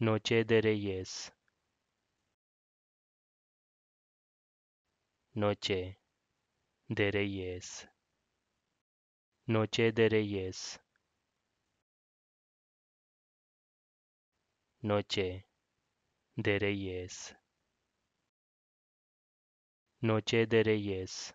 Noche de Reyes. Noche de Reyes. Noche de Reyes. Noche de Reyes. Noche de Reyes.